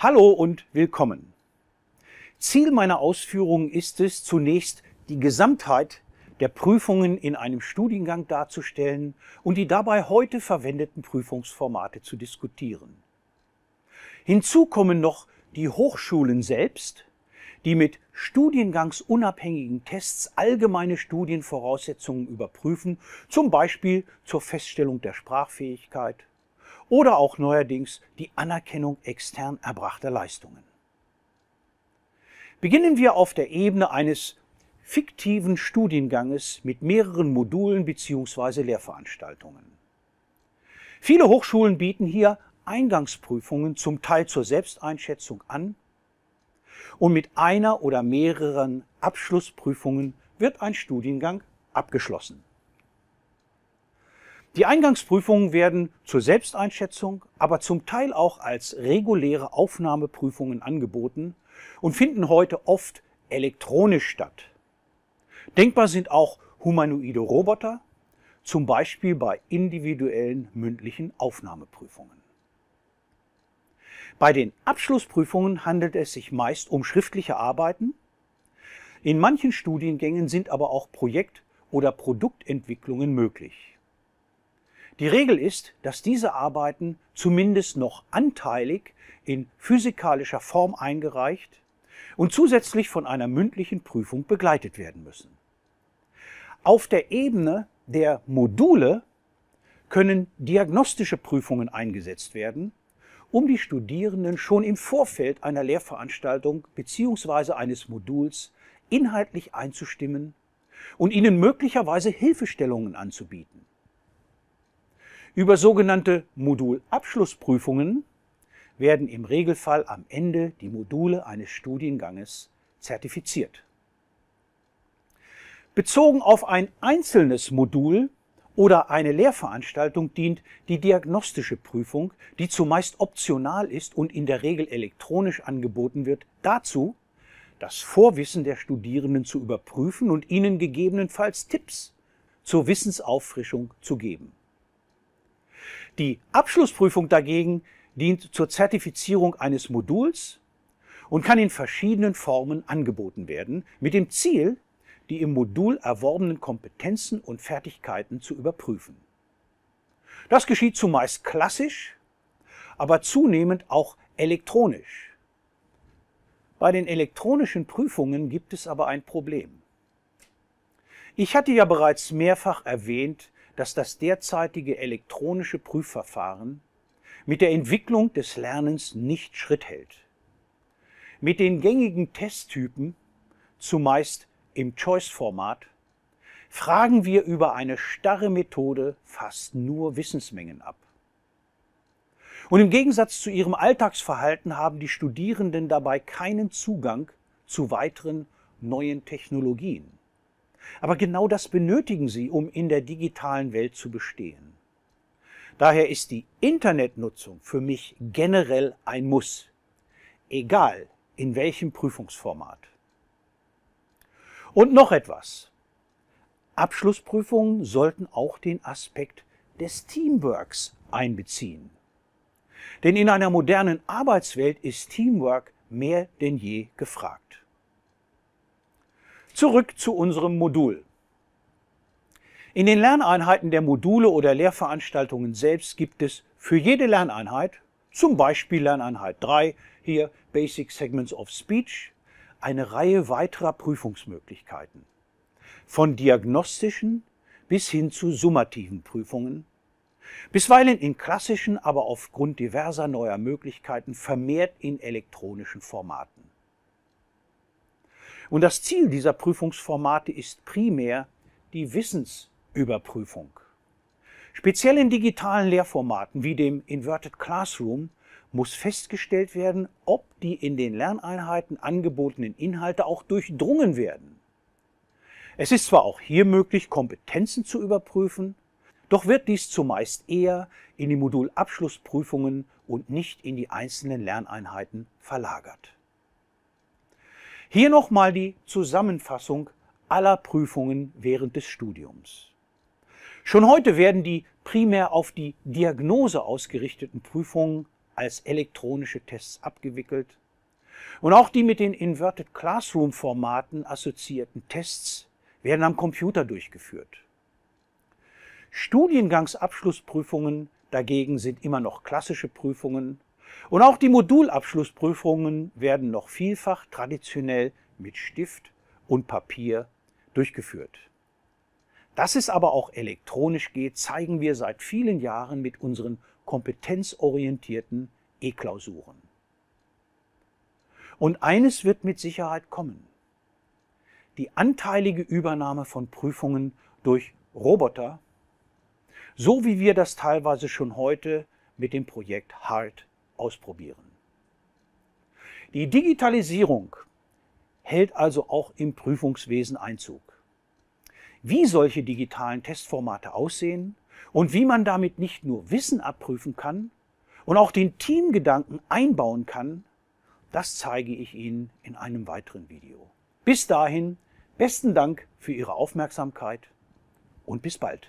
Hallo und willkommen. Ziel meiner Ausführungen ist es, zunächst die Gesamtheit der Prüfungen in einem Studiengang darzustellen und die dabei heute verwendeten Prüfungsformate zu diskutieren. Hinzu kommen noch die Hochschulen selbst, die mit studiengangsunabhängigen Tests allgemeine Studienvoraussetzungen überprüfen, zum Beispiel zur Feststellung der Sprachfähigkeit oder auch neuerdings die Anerkennung extern erbrachter Leistungen. Beginnen wir auf der Ebene eines fiktiven Studienganges mit mehreren Modulen bzw. Lehrveranstaltungen. Viele Hochschulen bieten hier Eingangsprüfungen zum Teil zur Selbsteinschätzung an und mit einer oder mehreren Abschlussprüfungen wird ein Studiengang abgeschlossen. Die Eingangsprüfungen werden zur Selbsteinschätzung, aber zum Teil auch als reguläre Aufnahmeprüfungen angeboten und finden heute oft elektronisch statt. Denkbar sind auch humanoide Roboter, zum Beispiel bei individuellen mündlichen Aufnahmeprüfungen. Bei den Abschlussprüfungen handelt es sich meist um schriftliche Arbeiten. In manchen Studiengängen sind aber auch Projekt- oder Produktentwicklungen möglich. Die Regel ist, dass diese Arbeiten zumindest noch anteilig in physikalischer Form eingereicht und zusätzlich von einer mündlichen Prüfung begleitet werden müssen. Auf der Ebene der Module können diagnostische Prüfungen eingesetzt werden, um die Studierenden schon im Vorfeld einer Lehrveranstaltung bzw. eines Moduls inhaltlich einzustimmen und ihnen möglicherweise Hilfestellungen anzubieten. Über sogenannte Modulabschlussprüfungen werden im Regelfall am Ende die Module eines Studienganges zertifiziert. Bezogen auf ein einzelnes Modul oder eine Lehrveranstaltung dient die diagnostische Prüfung, die zumeist optional ist und in der Regel elektronisch angeboten wird, dazu, das Vorwissen der Studierenden zu überprüfen und ihnen gegebenenfalls Tipps zur Wissensauffrischung zu geben. Die Abschlussprüfung dagegen dient zur Zertifizierung eines Moduls und kann in verschiedenen Formen angeboten werden, mit dem Ziel, die im Modul erworbenen Kompetenzen und Fertigkeiten zu überprüfen. Das geschieht zumeist klassisch, aber zunehmend auch elektronisch. Bei den elektronischen Prüfungen gibt es aber ein Problem. Ich hatte ja bereits mehrfach erwähnt, dass das derzeitige elektronische Prüfverfahren mit der Entwicklung des Lernens nicht Schritt hält. Mit den gängigen Testtypen, zumeist im Choice-Format, fragen wir über eine starre Methode fast nur Wissensmengen ab. Und im Gegensatz zu ihrem Alltagsverhalten haben die Studierenden dabei keinen Zugang zu weiteren neuen Technologien. Aber genau das benötigen sie, um in der digitalen Welt zu bestehen. Daher ist die Internetnutzung für mich generell ein Muss, egal in welchem Prüfungsformat. Und noch etwas. Abschlussprüfungen sollten auch den Aspekt des Teamworks einbeziehen. Denn in einer modernen Arbeitswelt ist Teamwork mehr denn je gefragt. Zurück zu unserem Modul. In den Lerneinheiten der Module oder Lehrveranstaltungen selbst gibt es für jede Lerneinheit, zum Beispiel Lerneinheit 3, hier Basic Segments of Speech, eine Reihe weiterer Prüfungsmöglichkeiten. Von diagnostischen bis hin zu summativen Prüfungen, bisweilen in klassischen, aber aufgrund diverser neuer Möglichkeiten vermehrt in elektronischen Formaten. Und das Ziel dieser Prüfungsformate ist primär die Wissensüberprüfung. Speziell in digitalen Lehrformaten wie dem Inverted Classroom muss festgestellt werden, ob die in den Lerneinheiten angebotenen Inhalte auch durchdrungen werden. Es ist zwar auch hier möglich, Kompetenzen zu überprüfen, doch wird dies zumeist eher in die Modulabschlussprüfungen und nicht in die einzelnen Lerneinheiten verlagert. Hier nochmal die Zusammenfassung aller Prüfungen während des Studiums. Schon heute werden die primär auf die Diagnose ausgerichteten Prüfungen als elektronische Tests abgewickelt und auch die mit den Inverted Classroom Formaten assoziierten Tests werden am Computer durchgeführt. Studiengangsabschlussprüfungen dagegen sind immer noch klassische Prüfungen und auch die Modulabschlussprüfungen werden noch vielfach traditionell mit Stift und Papier durchgeführt. Dass es aber auch elektronisch geht, zeigen wir seit vielen Jahren mit unseren kompetenzorientierten E-Klausuren. Und eines wird mit Sicherheit kommen. Die anteilige Übernahme von Prüfungen durch Roboter, so wie wir das teilweise schon heute mit dem Projekt HART ausprobieren. Die Digitalisierung hält also auch im Prüfungswesen Einzug. Wie solche digitalen Testformate aussehen und wie man damit nicht nur Wissen abprüfen kann und auch den Teamgedanken einbauen kann, das zeige ich Ihnen in einem weiteren Video. Bis dahin, besten Dank für Ihre Aufmerksamkeit und bis bald.